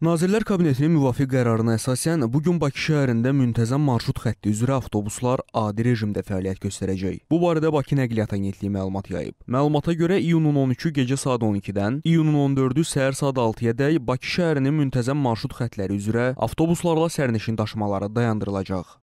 Nazirlər Kabinetinin müvafiq qərarına əsasən bu gün Bakı şəhərində müntəzəm marşrut xətti üzrə avtobuslar adi rejimdə fəaliyyət göstərəcək. Bu barədə Bakı Nəqliyyat Agentliyi məlumat yayıb. Məlumata görə iyunun 13-ü gecə saat 12-dən, iyunun 14-ü səhər saat 6-yadək Bakı şəhərinin müntəzəm marşrut xətləri üzrə avtobuslarla sərnişin daşımaları dayandırılacaq.